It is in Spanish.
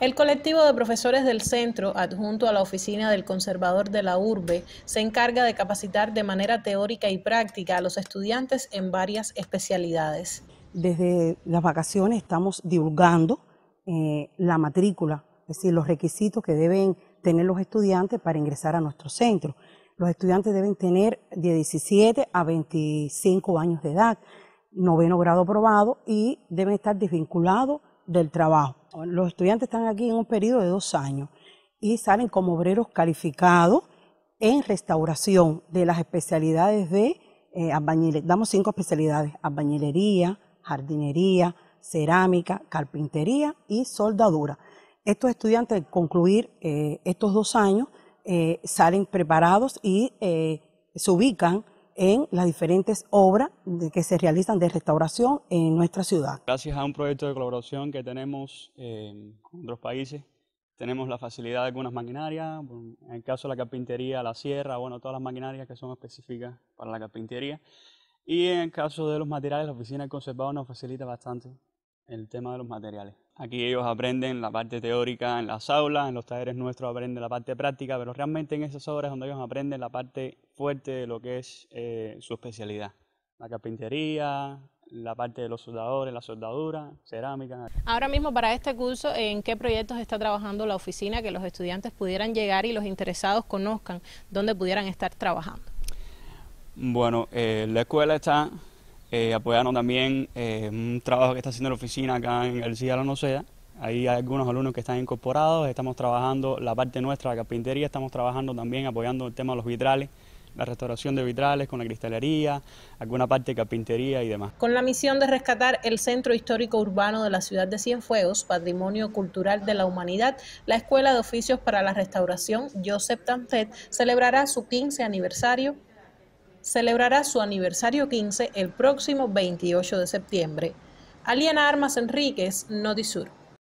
El colectivo de profesores del centro, adjunto a la oficina del conservador de la urbe, se encarga de capacitar de manera teórica y práctica a los estudiantes en varias especialidades. Desde las vacaciones estamos divulgando eh, la matrícula, es decir, los requisitos que deben tener los estudiantes para ingresar a nuestro centro. Los estudiantes deben tener de 17 a 25 años de edad, noveno grado aprobado y deben estar desvinculados del trabajo los estudiantes están aquí en un periodo de dos años y salen como obreros calificados en restauración de las especialidades de eh, albañilería. Damos cinco especialidades, albañilería, jardinería, cerámica, carpintería y soldadura. Estos estudiantes al concluir eh, estos dos años eh, salen preparados y se ubican en las diferentes obras que se realizan de restauración en nuestra ciudad. Gracias a un proyecto de colaboración que tenemos eh, con otros países, tenemos la facilidad de algunas maquinarias, en el caso de la carpintería, la sierra, bueno, todas las maquinarias que son específicas para la carpintería. Y en el caso de los materiales, la oficina del nos facilita bastante el tema de los materiales. Aquí ellos aprenden la parte teórica en las aulas, en los talleres nuestros aprenden la parte práctica, pero realmente en esas obras es donde ellos aprenden la parte fuerte de lo que es eh, su especialidad. La carpintería, la parte de los soldadores, la soldadura, cerámica. Ahora mismo para este curso, ¿en qué proyectos está trabajando la oficina que los estudiantes pudieran llegar y los interesados conozcan dónde pudieran estar trabajando? Bueno, eh, la escuela está eh, apoyando también eh, un trabajo que está haciendo la oficina acá en García La Noceda. Ahí hay algunos alumnos que están incorporados, estamos trabajando la parte nuestra, la carpintería, estamos trabajando también apoyando el tema de los vitrales, la restauración de vitrales con la cristalería, alguna parte de carpintería y demás. Con la misión de rescatar el centro histórico urbano de la ciudad de Cienfuegos, patrimonio cultural de la humanidad, la Escuela de Oficios para la Restauración Josep Tantet celebrará su 15 aniversario celebrará su aniversario 15 el próximo 28 de septiembre. Aliena Armas Enríquez, Notisur.